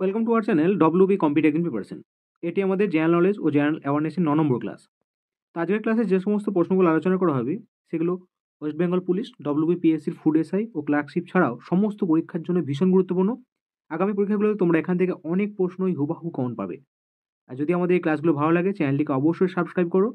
Welcome to our channel W B competitive preparation এটি আমাদের general knowledge ও general অ্যাওয়ারনেসের ন নম্বর ক্লাস তো আজকের ক্লাসে যে সমস্ত প্রশ্নগুলো আলোচনা করা হবে সেগুলো ওয়েস্ট বেঙ্গল পুলিশ বি পিএসসির ফুড এসআই ও ক্লার্কশিপ ছাড়াও সমস্ত পরীক্ষার জন্য ভীষণ গুরুত্বপূর্ণ আগামী পরীক্ষাগুলোতে তোমরা এখান থেকে অনেক প্রশ্নই হুবাহু কমন পাবে আর যদি আমাদের এই ক্লাসগুলো ভালো লাগে চ্যানেলটিকে অবশ্যই সাবস্ক্রাইব করো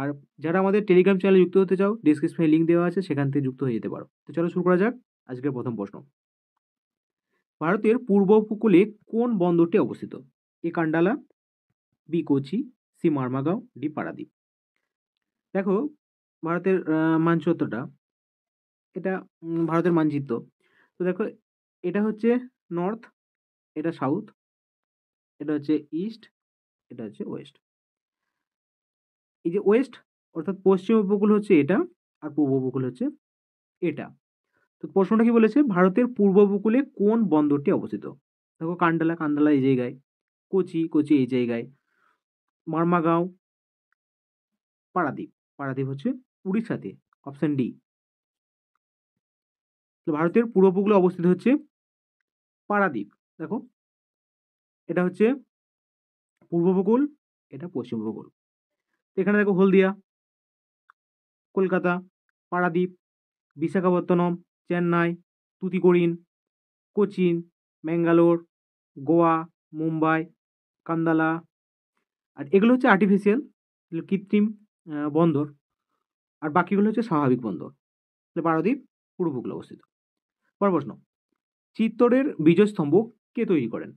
আর যারা আমাদের টেলিগ্রাম চ্যানেলে যুক্ত হতে চাও ডিসক্রিপশনে লিঙ্ক দেওয়া আছে সেখান থেকে যুক্ত হয়ে যেতে পারো তো চলো শুরু করা যাক আজকের প্রথম প্রশ্ন ভারতের পূর্ব উপকূলে কোন বন্দরটি অবস্থিত A Kandla B Kochi C Marmagao D Paradip দেখো ভারতের মানচিত্রটা এটা ভারতের মানচিত্র তো দেখো এটা হচ্ছে নর্থ এটা সাউথ এটা হচ্ছে ইস্ট এটা হচ্ছে ওয়েস্ট এই যে ওয়েস্ট অর্থাৎ পশ্চিম উপকূল হচ্ছে এটা আর পূর্ব উপকূল হচ্ছে এটা তো প্রশ্নটা কি বলেছে ভারতের পূর্ব উপকূলে কোন বন্দরটি অবস্থিত দেখো কান্ডালা কান্ডালা এই জায়গায় কোচি কোচি এই জায়গায় মার্মাগাঁও পারাদ্বীপ পারাদ্বীপ হচ্ছে উড়িষ্যাতে অপশন ডি ভারতের পূর্ব উপকূলে অবস্থিত হচ্ছে পারাদ্বীপ দেখো এটা হচ্ছে পূর্ব উপকূল এটা পশ্চিম উপকূল এখানে দেখো হলদিয়া কলকাতা পারাদ্বীপ বিশাখাপত্তনম চেন্নাই তুতিকোরিন কোচিন ম্যাঙ্গালোর গোয়া মুম্বাই কান্দালা আর এগুলো হচ্ছে আর্টিফিশিয়াল কৃত্রিম বন্দর আর বাকিগুলো হচ্ছে স্বাভাবিক বন্দর তাহলে পারদ্বীপ পূর্ব অবস্থিত পর প্রশ্ন চিত্তরের বিজয়স্তম্ভ কে তৈরি করেন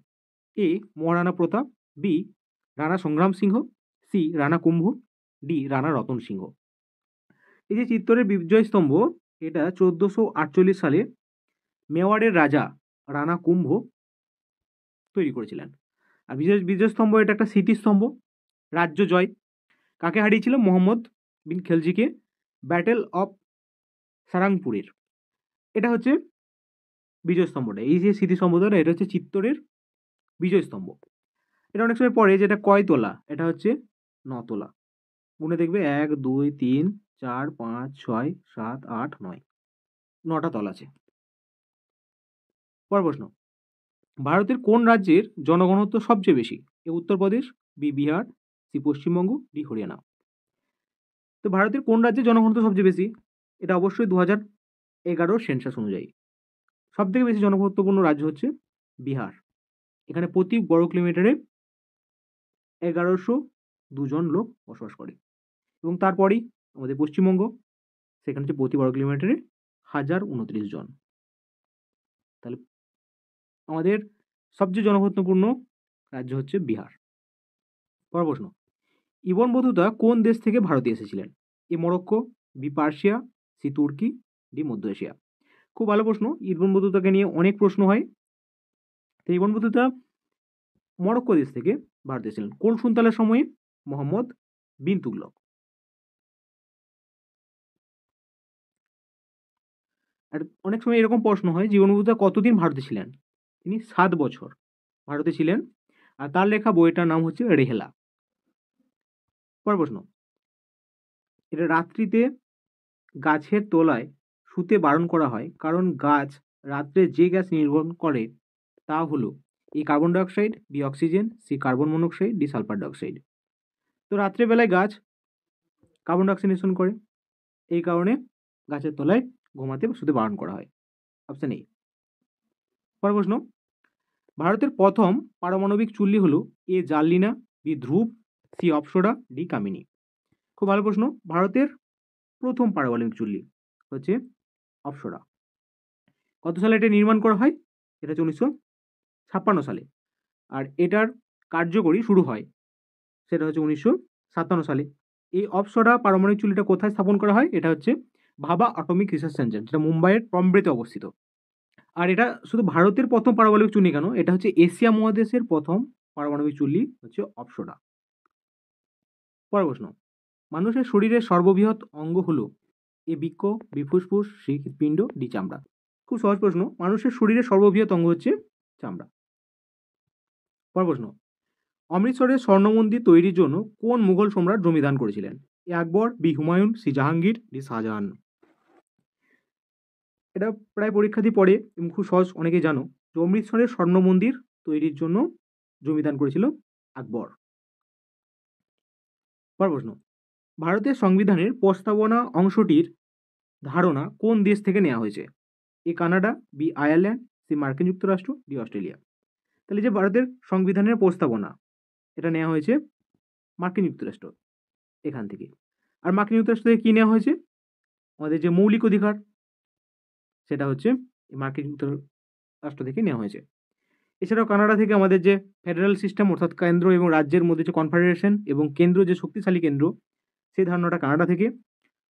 A Maharana Pratap B Rana Sangram Singh C Rana Kumbha D Rana Ratan Singh এই যে চিত্তরের বিজয়স্তম্ভ এটা চোদ্দোশো আটচল্লিশ সালে মেওয়ারের রাজা রানা কুম্ভ তৈরি করেছিলেন আর বিজয় বিজয়স্তম্ভ এটা একটা স্মৃতিস্তম্ভ রাজ্য জয় কাকে হারিয়েছিল মোহাম্মদ বিন খেলজিকে ব্যাটেল অফ সারাংপুরের এটা হচ্ছে বিজয়স্তম্ভটা এই যে স্মৃতিস্তম্ভটা এটা হচ্ছে চিত্তরের বিজয়স্তম্ভ এটা অনেক সময় পড়ে যেটা কয়তলা এটা হচ্ছে নতলা মনে দেখবে এক দুই তিন চার পাঁচ ছয় সাত আট নয় নটা দল আছে পর প্রশ্ন ভারতের কোন রাজ্যের জনগণত্ব সবচেয়ে বেশি A Uttar Pradesh B Bihar C Paschimbanga D Haryana তো ভারতের কোন রাজ্যে জনগণত্ব সবচেয়ে বেশি এটা অবশ্যই দু হাজার এগারোর সেন্সাস অনুযায়ী সব থেকে বেশি জনগণত্বপূর্ণ রাজ্য হচ্ছে বিহার এখানে প্রতি বড় কিলোমিটারে এগারোশো দুজন লোক বসবাস করে এবং তারপরেই আমাদের পশ্চিমবঙ্গ সেখানে হচ্ছে প্রতি বর্গ কিলোমিটারে হাজার উনত্রিশ জন তাহলে আমাদের সবচেয়ে জনঘনত্বপূর্ণ রাজ্য হচ্ছে বিহার পর প্রশ্ন ইবন বধুতা কোন দেশ থেকে ভারতে এসেছিলেন A Morocco B Persia C তুর্কি ডি মধ্য এশিয়া খুব ভালো প্রশ্ন ইবন বধুতাকে নিয়ে অনেক প্রশ্ন হয় তো ইবন বধুতা মরক্কো দেশ থেকে ভারতে এসেছিলেন কোন সুলতানের সময়ে মোহাম্মদ বিন তুগলক অনেক সময় এরকম প্রশ্ন হয় জীবনবন্ধু কতদিন ভারতে ছিলেন তিনি সাত বছর ভারতে ছিলেন আর তার লেখা বইটার নাম হচ্ছে রেহেলা পর প্রশ্ন এটা রাত্রিতে গাছের তলায় শুতে বারণ করা হয় কারণ গাছ রাত্রে যে গ্যাস নির্গমন করে তা হলো এই carbon dioxide B oxygen C carbon monoxide D sulphur dioxide তো রাত্রেবেলায় গাছ কার্বন ডাইঅক্সাইড নিঃসরণ করে এই কারণে গাছের তলায় ঘুমাতে শুধু বারণ করা হয় অপশান এ পরের প্রশ্ন ভারতের প্রথম পারমাণবিক চুল্লি হলো A Zerlina B Dhruva C Apsara D Kamini খুব ভালো প্রশ্ন ভারতের প্রথম পারমাণবিক চুল্লি হচ্ছে অপসরা কত সালে এটা নির্মাণ করা হয় এটা হচ্ছে উনিশশো ছাপ্পান্ন সালে আর এটার কার্যকরী শুরু হয় সেটা হচ্ছে উনিশশো সাতান্ন সালে এই অপসরা পারমাণবিক চুল্লিটা কোথায় স্থাপন করা হয় এটা হচ্ছে ভাবা অ্যাটমিক রিসার্চ সেন্টার যেটা মুম্বাইয়ের টম্বেতে অবস্থিত আর এটা শুধু ভারতের প্রথম পারমাণবিক চুল্লি কেন এটা হচ্ছে এশিয়া মহাদেশের প্রথম পারমাণবিক চুল্লি হচ্ছে অপসরা পর প্রশ্ন মানুষের শরীরের সর্ববৃহৎ অঙ্গ হল এ বৃক্ষ বিফুসফুস হৃৎপিণ্ড ডি চামড়া খুব সহজ প্রশ্ন মানুষের শরীরের সর্ববৃহৎ অঙ্গ হচ্ছে চামড়া পর প্রশ্ন অমৃতসরের স্বর্ণমন্দির তৈরির জন্য কোন মুঘল সম্রাট জমিদান করেছিলেন A Akbar B Humayun C Jahangir D Shahjahan এটা প্রায় পরীক্ষা দিয়ে পড়ে এবং খুব সহজ অনেকে জানো যে অমৃতসরের স্বর্ণ মন্দির তৈরির জন্য জমিদান করেছিল আকবর পর প্রশ্ন ভারতের সংবিধানের প্রস্তাবনা অংশটির ধারণা কোন দেশ থেকে নেওয়া হয়েছে A Canada B Ireland C মার্কিন যুক্তরাষ্ট্র ডি অস্ট্রেলিয়া তাহলে যে ভারতের সংবিধানের প্রস্তাবনা এটা নেওয়া হয়েছে মার্কিন যুক্তরাষ্ট্র এখান থেকে আর মার্কিন যুক্তরাষ্ট্র থেকে কী নেওয়া হয়েছে আমাদের যে মৌলিক অধিকার সেটা হচ্ছে মার্কিন যুক্তরাষ্ট্র থেকে নেওয়া হয়েছে এছাড়াও কানাডা থেকে আমাদের যে ফেডারেল সিস্টেম অর্থাৎ কেন্দ্র এবং রাজ্যের মধ্যে যে কনফেডারেশন এবং কেন্দ্র যে শক্তিশালী কেন্দ্র সেই ধারণাটা কানাডা থেকে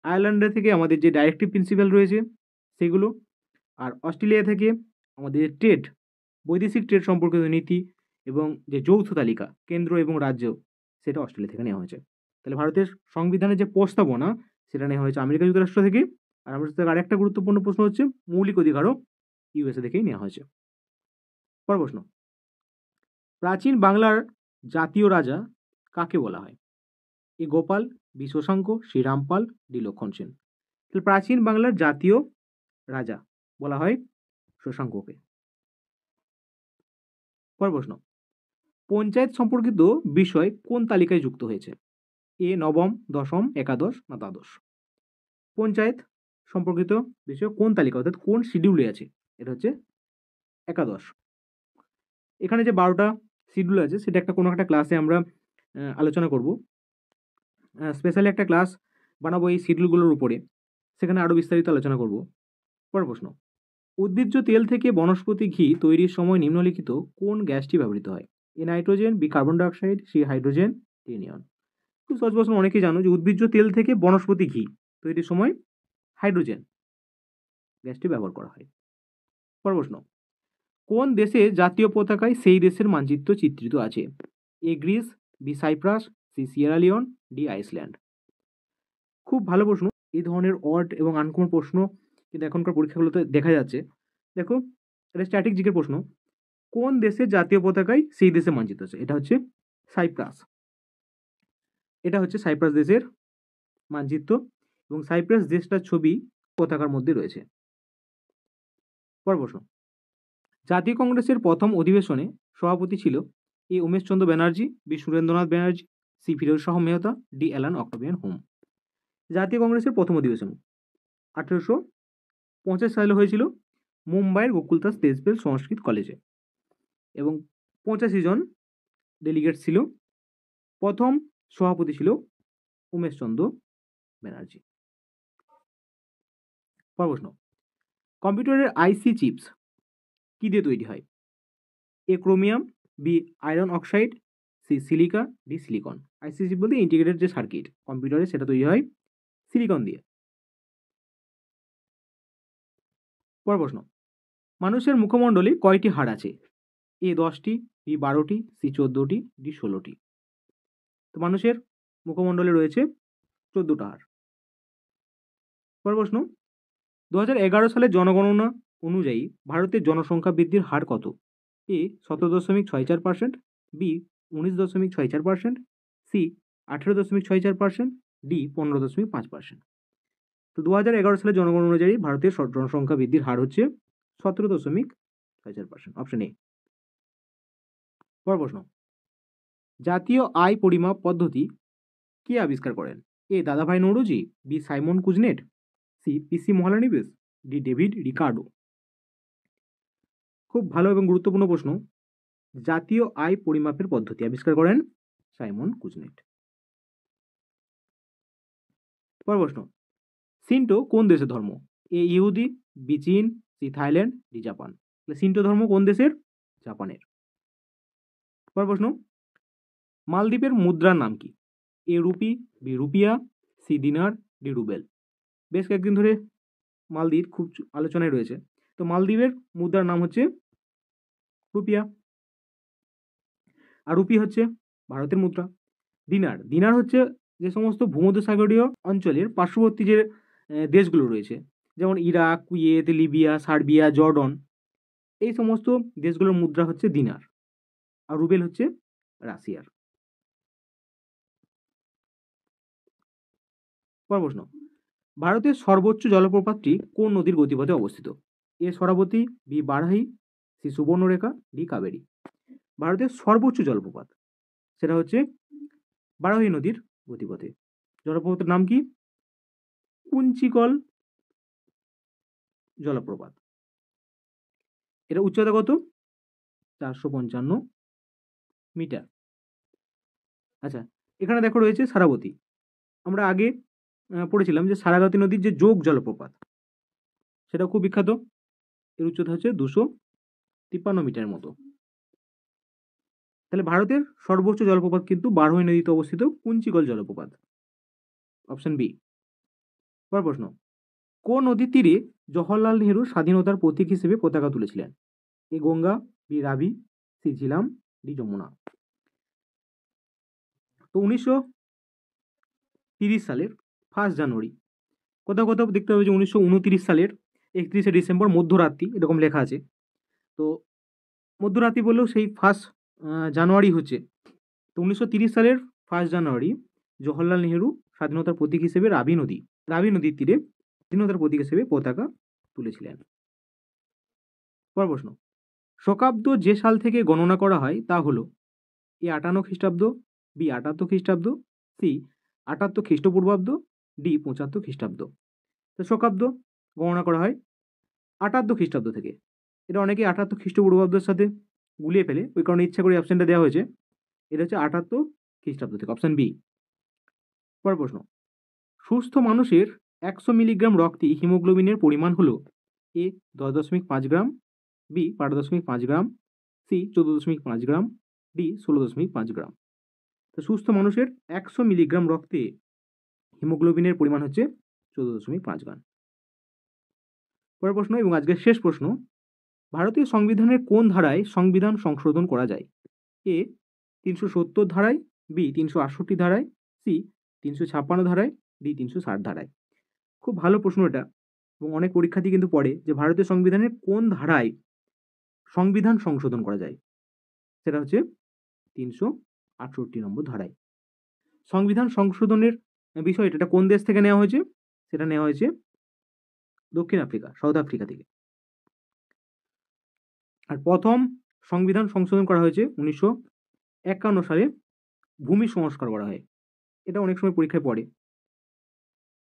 আয়ারল্যান্ডে থেকে আমাদের যে ডাইরেক্টিভ প্রিন্সিপাল রয়েছে সেগুলো আর অস্ট্রেলিয়া থেকে আমাদের যে ট্রেড বৈদেশিক ট্রেড সম্পর্কিত নীতি এবং যে যৌথ তালিকা কেন্দ্র এবং রাজ্য সেটা অস্ট্রেলিয়া থেকে নেওয়া হয়েছে তাহলে ভারতের সংবিধানের যে প্রস্তাবনা সেটা নেওয়া হয়েছে আমেরিকা যুক্তরাষ্ট্র থেকে আর আমাদের সাথে আরেকটা গুরুত্বপূর্ণ প্রশ্ন হচ্ছে মৌলিক অধিকারও ইউএসএ থেকেই নেওয়া হয়েছে পর প্রশ্ন প্রাচীন বাংলার জাতীয় রাজা কাকে বলা হয় এ গোপাল বিশ্বশঙ্ক শ্রীরামপাল ডি লক্ষণ সেন তাহলে প্রাচীন বাংলার জাতীয় রাজা বলা হয় শশাঙ্ককে পর প্রশ্ন পঞ্চায়েত সম্পর্কিত বিষয় কোন তালিকায় যুক্ত হয়েছে এ নবম দশম একাদশ না দ্বাদশ পঞ্চায়েত সম্পর্কিত বিষয় কোন তালিকা অর্থাৎ কোন শিডিউলে আছে এটা হচ্ছে একাদশ এখানে যে বারোটা শিডিউল আছে সেটা একটা কোনো একটা ক্লাসে আমরা আলোচনা করব স্পেশালি একটা ক্লাস বানাবো এই শিডিউলগুলোর উপরে সেখানে আরও বিস্তারিত আলোচনা করব পরের প্রশ্ন উদ্ভিজ্জ তেল থেকে বনস্পতি ঘি তৈরির সময় নিম্নলিখিত কোন গ্যাসটি ব্যবহৃত হয় A nitrogen B carbon dioxide C hydrogen টেনিয়ন খুব সহজ প্রশ্ন অনেকেই জানো যে উদ্ভিজ্জ তেল থেকে বনস্পতি ঘি তৈরির সময় হাইড্রোজেন গ্যাসটি ব্যবহার করা হয় পর প্রশ্ন কোন দেশে জাতীয় পতাকায় সেই দেশের মানচিত্র চিত্রিত আছে A Greece B Cyprus C Sierra Leone D Iceland খুব ভালো প্রশ্ন এই ধরনের অর্ড এবং আনকমন প্রশ্ন কিন্তু এখনকার পরীক্ষাগুলোতে দেখা যাচ্ছে দেখো এটা স্ট্যাটিক জিকের প্রশ্ন কোন দেশে জাতীয় পতাকায় সেই দেশে মানচিত্র আছে এটা হচ্ছে সাইপ্রাস এটা হচ্ছে সাইপ্রাস দেশের মানচিত্র এবং সাইপ্রাস দেশটার ছবি পতাকার মধ্যে রয়েছে পরবশ জাতীয় কংগ্রেসের প্রথম অধিবেশনে সভাপতি ছিল A Umesh Chandra Banerjee B Surendranath Banerjee C Firoz Shah Mehta D Allan Octavian Hume জাতীয় কংগ্রেসের প্রথম অধিবেশন আঠেরোশো পঞ্চাশ সালে হয়েছিল মুম্বাইয়ের গোকুলদাস তেজবেল সংস্কৃত কলেজে এবং পঁচাশি জন ডেলিগেট ছিল প্রথম সভাপতি ছিল উমেশচন্দ্র ব্যানার্জি পর প্রশ্ন কম্পিউটারের আইসি চিপস কী দিয়ে তৈরি হয় A chromium B iron oxide C silica D silicon IC chip বলতে ইন্টিগ্রেটেড যে সার্কিট কম্পিউটারে সেটা তৈরি হয় সিলিকন দিয়ে পর প্রশ্ন মানুষের মুখমণ্ডলে কয়টি হাড় আছে এ দশটি বি বারোটি সি চোদ্দোটি ডি ষোলোটি তো মানুষের মুখমণ্ডলে রয়েছে চোদ্দোটা হাড় পর প্রশ্ন দু সালে জনগণনা অনুযায়ী ভারতের জনসংখ্যা বৃদ্ধির হার কত এ সতেরো দশমিক ছয় চার পার্সেন্ট বি উনিশ দশমিক ছয় চার পার্সেন্ট সি আঠেরো দশমিক ছয় চার পার্সেন্ট ডি পনেরো দশমিক পাঁচ পার্সেন্ট তো দু হাজার এগারো সালে জনগণ অনুযায়ী ভারতের জনসংখ্যা বৃদ্ধির হার হচ্ছে সতেরো দশমিক ছয় চার পার্সেন্ট অপশন এ পর প্রশ্ন জাতীয় আয় পরিমাপ পদ্ধতি কে আবিষ্কার করেন A Dadabhai Naoroji B Simon Kuznets C P C Mahalanobis D David Ricardo খুব ভালো এবং গুরুত্বপূর্ণ প্রশ্ন জাতীয় আয় পরিমাপের পদ্ধতি আবিষ্কার করেন সাইমন কুজনেট পর প্রশ্ন সিন্টো কোন দেশের ধর্ম এ ইহুদি বি চীন সি থাইল্যান্ড ডি জাপান তাহলে সিন্টো ধর্ম কোন দেশের জাপানের পর প্রশ্ন মালদ্বীপের মুদ্রার নাম কি A rupee B rupiah C dinar D rouble বেশ কয়েকদিন ধরে মালদ্বীপ খুব আলোচনায় রয়েছে তো মালদ্বীপের মুদ্রার নাম হচ্ছে রুপিয়া আর রুপি হচ্ছে ভারতের মুদ্রা দিনার দিনার হচ্ছে যে সমস্ত ভূমধ্যসাগরীয় অঞ্চলের পার্শ্ববর্তী যে দেশগুলো রয়েছে যেমন Iraq Kuwait Libya Serbia Jordan এই সমস্ত দেশগুলোর মুদ্রা হচ্ছে দিনার আর রুবেল হচ্ছে রাশিয়ার পর প্রশ্ন ভারতের সর্বোচ্চ জলপ্রপাতটি কোন নদীর গতিপথে অবস্থিত A Sharavati B Varahi C Subarnarekha D Kaveri ভারতের সর্বোচ্চ জলপ্রপাত সেটা হচ্ছে বারাহি নদীর গতিপথে জলপ্রপাতের নাম কি কুঞ্চিকল জলপ্রপাত এটা উচ্চতা কত চারশো পঞ্চান্ন মিটার আচ্ছা এখানে দেখো রয়েছে সারাবতী আমরা আগে পড়েছিলাম যে সারাগাতি নদীর যে যোগ জলপ্রপাত সেটা খুব বিখ্যাত এর উচ্চতা হচ্ছে দুশো তিপ্পান্ন মিটার মতো তাহলে ভারতের সর্বোচ্চ জলপ্রপাত কিন্তু বারোই নদীতে অবস্থিত কুঞ্চিকল জলপ্রপাত অপশন বি পর প্রশ্ন কোন নদীর তীরে জওহরলাল নেহরু স্বাধীনতার প্রতীক হিসেবে পতাকা তুলেছিলেন A Ganga B Ravi C Jhelum D Yamuna তো উনিশশো তিরিশ সালের ফার্স্ট জানুয়ারি কোথাও কোথাও দেখতে হবে যে উনিশশো সালের একত্রিশে ডিসেম্বর মধ্যরাত্রি এরকম লেখা আছে তো মধ্যরাত্রি বললেও সেই ফার্স্ট জানুয়ারি হচ্ছে তো উনিশশো সালের ফার্স্ট জানুয়ারি জওহরলাল নেহরু স্বাধীনতার প্রতীক হিসেবে রাবি নদী রাবি নদীর তীরে স্বাধীনতার প্রতীক হিসেবে পতাকা তুলেছিলেন পর প্রশ্ন শকাব্দ যে সাল থেকে গণনা করা হয় তা হল এ আটান্ন খ্রিস্টাব্দ বি আটাত্তর খ্রিস্টাব্দ সি আটাত্তর খ্রিস্টপূর্বাব্দ ডি পঁচাত্তর খ্রিস্টাব্দ তো শকাব্দ গণনা করা হয় আটাত্তর খ্রিস্টাব্দ থেকে এটা অনেকে আটাত্তর খ্রিস্টপূর্বাব্দের সাথে গুলিয়ে ফেলে ওই কারণে ইচ্ছা করে অপশানটা দেওয়া হয়েছে এটা হচ্ছে আটাত্তর খ্রিস্টাব্দ থেকে অপশান বি পরের প্রশ্ন সুস্থ মানুষের একশো মিলিগ্রাম রক্তে হিমোগ্লোবিনের পরিমাণ হলো এ দশ দশমিক পাঁচ গ্রাম বি বারো দশমিক পাঁচ গ্রাম সি চোদ্দো দশমিক পাঁচ গ্রাম ডি ষোলো দশমিক পাঁচ গ্রাম তো সুস্থ মানুষের একশো মিলিগ্রাম রক্তে হিমোগ্লোবিনের পরিমাণ হচ্ছে চৌদ্দ দশমিক পাঁচ গ্রাম পরের প্রশ্ন এবং আজকের শেষ প্রশ্ন ভারতীয় সংবিধানের কোন ধারায় সংবিধান সংশোধন করা যায় এ তিনশো সত্তর ধারায় বি তিনশো আটষট্টি ধারায় সি তিনশো ছাপ্পান্ন ধারায় ডি তিনশো ষাট ধারায় খুব ভালো প্রশ্ন এটা এবং অনেক পরীক্ষার্থী কিন্তু পড়ে যে ভারতীয় সংবিধানের কোন ধারায় সংবিধান সংশোধন করা যায় সেটা হচ্ছে তিনশো আটষট্টি নম্বর ধারায় সংবিধান সংশোধনের বিষয়টা এটা কোন দেশ থেকে নেওয়া হয়েছে সেটা নেওয়া হয়েছে দক্ষিণ আফ্রিকা সাউথ আফ্রিকা থেকে আর প্রথম সংবিধান সংশোধন করা হয়েছে উনিশশো একান্ন সালে ভূমি সংস্কার করা হয় এটা অনেক সময় পরীক্ষায় পড়ে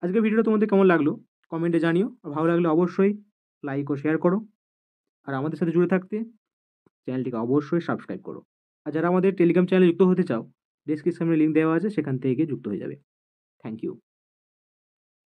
আজকে ভিডিওটা তোমাদের কেমন লাগলো কমেন্টে জানিও আর ভালো লাগলে অবশ্যই লাইক ও শেয়ার করো আর আমাদের সাথে জুড়ে থাকতে চ্যানেলটিকে অবশ্যই সাবস্ক্রাইব করো আর যারা আমাদের টেলিগ্রাম চ্যানেলে যুক্ত হতে চাও ডিসক্রিপশনে লিঙ্ক দেওয়া আছে সেখান থেকে যুক্ত হয়ে যাবে Thank you.